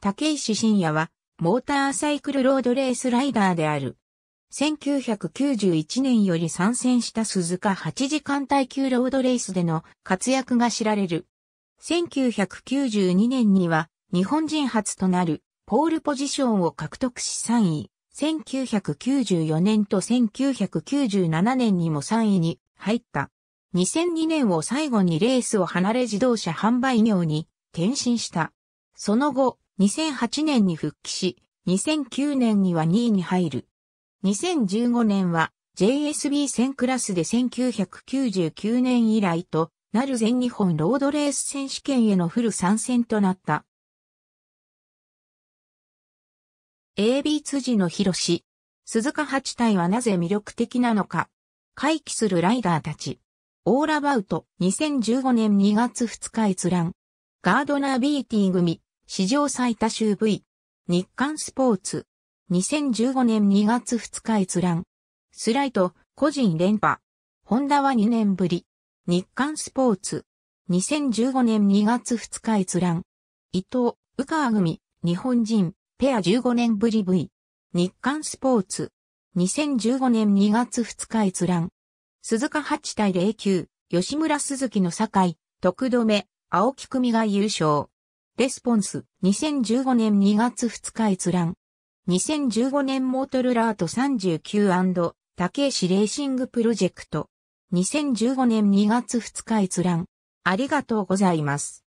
竹石信也は、モーターサイクルロードレースライダーである。1991年より参戦した鈴鹿8時間耐久ロードレースでの活躍が知られる。1992年には日本人初となるポールポジションを獲得し3位。1994年と1997年にも3位に入った。2002年を最後にレースを離れ自動車販売業に転身した。その後、2008年に復帰し、2009年には2位に入る。2015年は JSB1000 クラスで1999年以来となる全日本ロードレース選手権へのフル参戦となった。AB 辻の広し、鈴鹿八体はなぜ魅力的なのか、回帰するライダーたち。オーラバウト2015年2月2日閲覧。ガードナービーティー組。史上最多週 V。日刊スポーツ。2015年2月2日閲覧。スライト、個人連覇。ホンダは2年ぶり。日刊スポーツ。2015年2月2日閲覧。伊藤、宇川組、日本人、ペア15年ぶり V。日刊スポーツ。2015年2月2日閲覧。鈴鹿8対09、吉村鈴木の境、徳留、青木組が優勝。レスポンス、2015年2月2日閲覧。2015年モートルラート 39& 竹石レーシングプロジェクト。2015年2月2日閲覧。ありがとうございます。